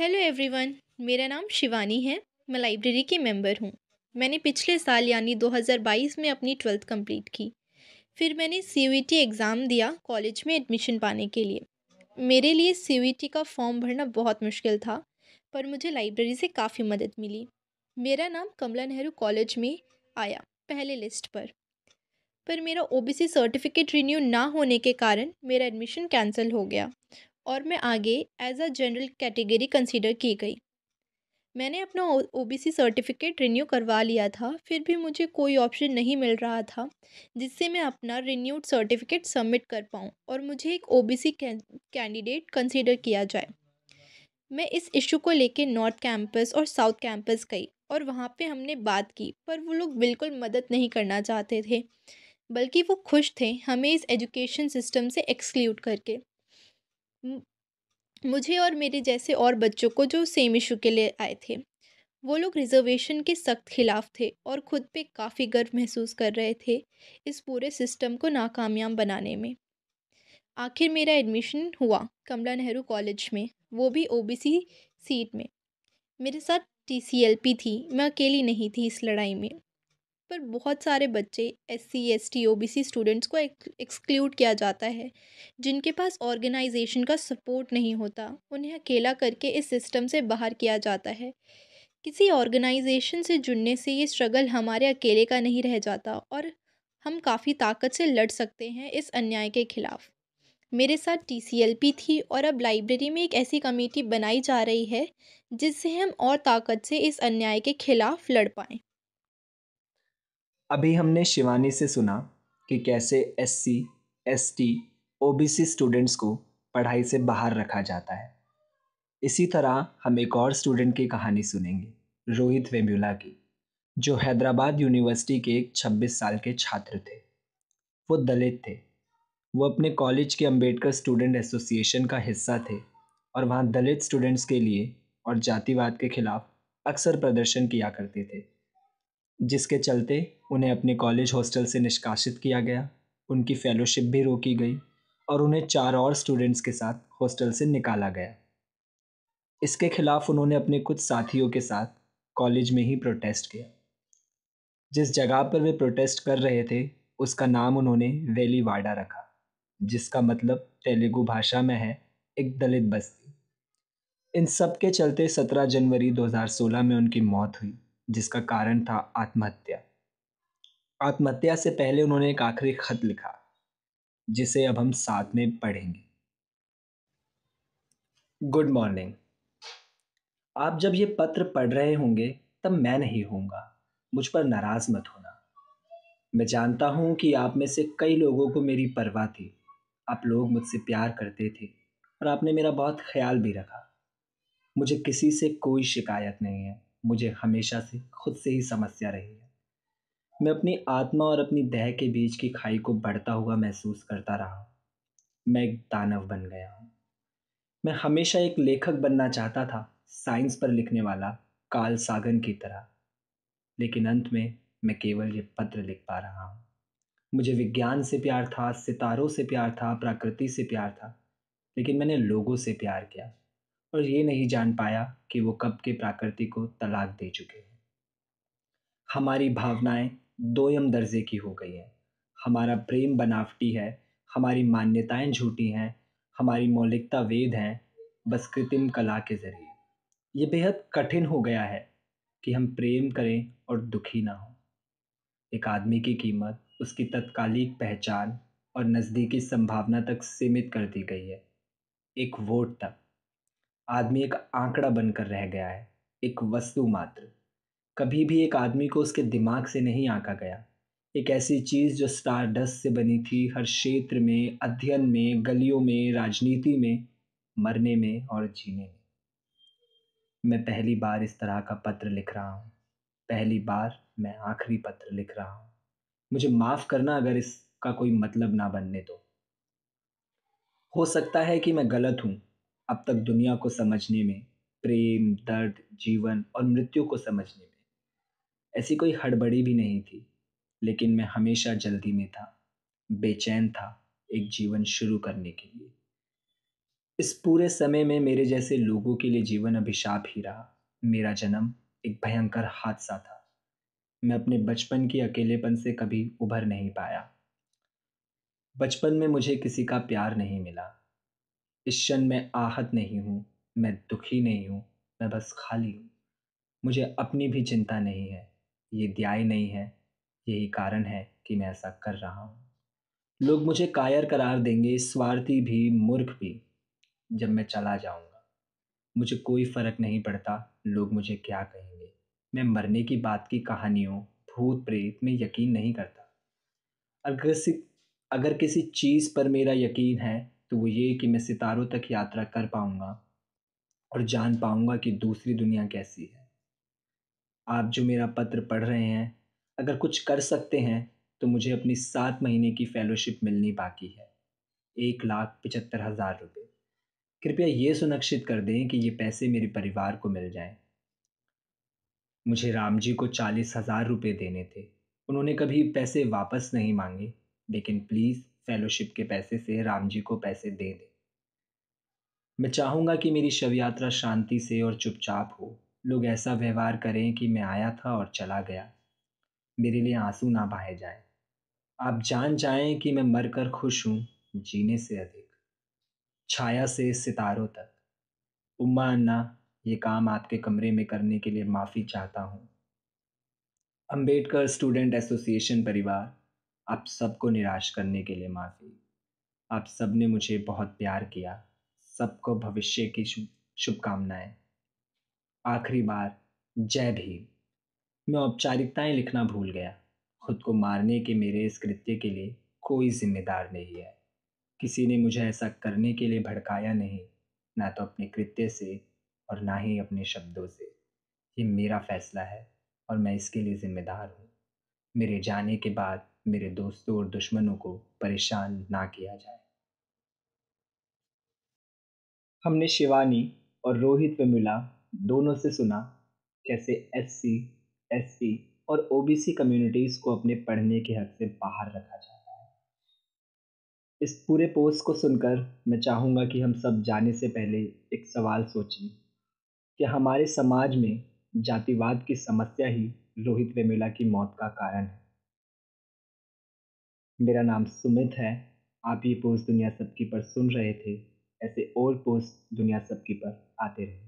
Hello everyone मेरा नाम शिवानी है मैं लाइब्रेरी की मेंबर हूँ मैंने पिछले साल यानी 2022 में अपनी ट्वेल्थ कंप्लीट की फिर मैंने सी एग्ज़ाम e दिया कॉलेज में एडमिशन पाने के लिए मेरे लिए सी e का फॉर्म भरना बहुत मुश्किल था पर मुझे लाइब्रेरी से काफ़ी मदद मिली मेरा नाम कमला नेहरू कॉलेज में आया पहले लिस्ट पर पर मेरा ओबीसी सर्टिफिकेट रिन्यू ना होने के कारण मेरा एडमिशन कैंसिल हो गया और मैं आगे as a general category consider की गई मैंने अपना ओबीसी सर्टिफिकेट रिन्यू करवा लिया था फिर भी मुझे कोई ऑप्शन नहीं मिल रहा था जिससे मैं अपना रिन्यूड सर्टिफिकेट सबमिट कर पाऊँ और मुझे एक ओबीसी कैंडिडेट कंसिडर किया जाए मैं इस इशू को लेकर नॉर्थ कैंपस और साउथ कैंपस गई और वहाँ पे हमने बात की पर वो लोग बिल्कुल मदद नहीं करना चाहते थे बल्कि वो खुश थे हमें इस एजुकेशन सिस्टम से एक्सक्लूड करके मुझे और मेरे जैसे और बच्चों को जो सेम इशू के लिए आए थे वो लोग रिजर्वेशन के सख्त खिलाफ थे और ख़ुद पे काफ़ी गर्व महसूस कर रहे थे इस पूरे सिस्टम को नाकामयाब बनाने में आखिर मेरा एडमिशन हुआ कमला नेहरू कॉलेज में वो भी ओबीसी सीट में मेरे साथ टीसीएलपी थी मैं अकेली नहीं थी इस लड़ाई में पर बहुत सारे बच्चे S C S T O B C students को एक्सक्लूड किया जाता है जिनके पास ऑर्गेनाइजेशन का सपोर्ट नहीं होता उन्हें अकेला करके इस सिस्टम से बाहर किया जाता है किसी ऑर्गेनाइजेशन से जुड़ने से ये स्ट्रगल हमारे अकेले का नहीं रह जाता और हम काफ़ी ताकत से लड़ सकते हैं इस अन्याय के ख़िलाफ़ मेरे साथ टी सी एल पी थी और अब लाइब्रेरी में एक ऐसी कमेटी बनाई जा रही है जिससे हम और ताकत से इस अन्याय के ख़िलाफ़ लड़ पाएँ अभी हमने शिवानी से सुना कि कैसे एससी, एसटी, ओबीसी स्टूडेंट्स को पढ़ाई से बाहर रखा जाता है इसी तरह हम एक और स्टूडेंट की कहानी सुनेंगे रोहित वेम्यूला की जो हैदराबाद यूनिवर्सिटी के एक छब्बीस साल के छात्र थे वो दलित थे वो अपने कॉलेज के अंबेडकर स्टूडेंट एसोसिएशन का हिस्सा थे और वहाँ दलित स्टूडेंट्स के लिए और जातिवाद के खिलाफ अक्सर प्रदर्शन किया करते थे जिसके चलते उन्हें अपने कॉलेज हॉस्टल से निष्कासित किया गया उनकी फेलोशिप भी रोकी गई और उन्हें चार और स्टूडेंट्स के साथ हॉस्टल से निकाला गया इसके खिलाफ उन्होंने अपने कुछ साथियों के साथ कॉलेज में ही प्रोटेस्ट किया जिस जगह पर वे प्रोटेस्ट कर रहे थे उसका नाम उन्होंने वेली वाडा रखा जिसका मतलब तेलुगु भाषा में है एक दलित बस्ती इन सब के चलते 17 जनवरी 2016 में उनकी मौत हुई जिसका कारण था आत्महत्या आत्महत्या से पहले उन्होंने एक आखिरी खत लिखा जिसे अब हम साथ में पढ़ेंगे गुड मॉर्निंग आप जब ये पत्र पढ़ रहे होंगे तब मैं नहीं होऊंगा मुझ पर नाराज मत होना मैं जानता हूं कि आप में से कई लोगों को मेरी परवाह थी आप लोग मुझसे प्यार करते थे और आपने मेरा बहुत ख्याल भी रखा मुझे किसी से कोई शिकायत नहीं है मुझे हमेशा से खुद से ही समस्या रही है मैं अपनी आत्मा और अपनी देह के बीच की खाई को बढ़ता हुआ महसूस करता रहा मैं एक दानव बन गया हूँ मैं हमेशा एक लेखक बनना चाहता था साइंस पर लिखने वाला काल सागन की तरह लेकिन अंत में मैं केवल ये पत्र लिख पा रहा हूँ मुझे विज्ञान से प्यार था सितारों से प्यार था प्रकृति से प्यार था लेकिन मैंने लोगों से प्यार किया और ये नहीं जान पाया कि वो कब के प्रकृति को तलाक दे चुके हैं हमारी भावनाएं दोयम दर्जे की हो गई है हमारा प्रेम बनावटी है हमारी मान्यताएं झूठी हैं हमारी मौलिकता वेद हैं बस कृत्रिम कला के ज़रिए ये बेहद कठिन हो गया है कि हम प्रेम करें और दुखी ना हों एक आदमी की कीमत उसकी तत्कालिक पहचान और नज़दीकी संभावना तक सीमित कर दी गई है एक वोट तक आदमी एक आंकड़ा बनकर रह गया है एक वस्तु मात्र कभी भी एक आदमी को उसके दिमाग से नहीं आंका गया एक ऐसी चीज़ जो स्टार डस्ट से बनी थी हर क्षेत्र में अध्ययन में गलियों में राजनीति में मरने में और जीने में मैं पहली बार इस तरह का पत्र लिख रहा हूँ पहली बार मैं आखिरी पत्र लिख रहा हूँ मुझे माफ़ करना अगर इसका कोई मतलब ना बनने दो हो सकता है कि मैं गलत हूँ अब तक दुनिया को समझने में प्रेम दर्द जीवन और मृत्यु को समझने में ऐसी कोई हड़बड़ी भी नहीं थी लेकिन मैं हमेशा जल्दी में था बेचैन था एक जीवन शुरू करने के लिए इस पूरे समय में मेरे जैसे लोगों के लिए जीवन अभिशाप ही रहा मेरा जन्म एक भयंकर हादसा था मैं अपने बचपन के अकेलेपन से कभी उभर नहीं पाया बचपन में मुझे किसी का प्यार नहीं मिला इस क्षण मैं आहत नहीं हूँ मैं दुखी नहीं हूँ मैं बस खाली हूँ मुझे अपनी भी चिंता नहीं है ये द्याय नहीं है यही कारण है कि मैं ऐसा कर रहा हूँ लोग मुझे कायर करार देंगे स्वार्थी भी मूर्ख भी जब मैं चला जाऊँगा मुझे कोई फ़र्क नहीं पड़ता लोग मुझे क्या कहेंगे मैं मरने की बात की कहानियों भूत प्रेत में यकीन नहीं करता अगर किसी अगर किसी चीज़ पर मेरा यकीन है तो वो ये कि मैं सितारों तक यात्रा कर पाऊंगा और जान पाऊँगा कि दूसरी दुनिया कैसी है आप जो मेरा पत्र पढ़ रहे हैं अगर कुछ कर सकते हैं तो मुझे अपनी सात महीने की फेलोशिप मिलनी बाकी है एक लाख पचहत्तर हज़ार रुपये कृपया ये सुनिश्चित कर दें कि ये पैसे मेरे परिवार को मिल जाएं। मुझे राम जी को चालीस हज़ार रुपये देने थे उन्होंने कभी पैसे वापस नहीं मांगे लेकिन प्लीज़ फेलोशिप के पैसे से राम जी को पैसे दे दे मैं चाहूँगा कि मेरी शव यात्रा शांति से और चुपचाप हो लोग ऐसा व्यवहार करें कि मैं आया था और चला गया मेरे लिए आंसू ना बहाए जाए आप जान जाएं कि मैं मरकर खुश हूँ जीने से अधिक छाया से सितारों तक उम्मा अन्ना ये काम आपके कमरे में करने के लिए माफ़ी चाहता हूँ अम्बेडकर स्टूडेंट एसोसिएशन परिवार आप सबको निराश करने के लिए माफ़ी आप सब ने मुझे बहुत प्यार किया सबको भविष्य की शुभकामनाएं आखिरी बार जय भीम मैं औपचारिकताएं लिखना भूल गया खुद को मारने के मेरे इस कृत्य के लिए कोई जिम्मेदार नहीं है किसी ने मुझे ऐसा करने के लिए भड़काया नहीं ना तो अपने कृत्य से और ना ही अपने शब्दों से ये मेरा फैसला है और मैं इसके लिए ज़िम्मेदार हूँ मेरे जाने के बाद मेरे दोस्तों और दुश्मनों को परेशान ना किया जाए हमने शिवानी और रोहित विमिला दोनों से सुना कैसे एससी, सी और ओबीसी कम्युनिटीज को अपने पढ़ने के हक से बाहर रखा जाता है इस पूरे पोस्ट को सुनकर मैं चाहूँगा कि हम सब जाने से पहले एक सवाल सोचें कि हमारे समाज में जातिवाद की समस्या ही रोहित वेमुला की मौत का कारण है मेरा नाम सुमित है आप ये पोस्ट दुनिया सबकी पर सुन रहे थे ऐसे और पोस्ट दुनिया सबकी पर आते रहे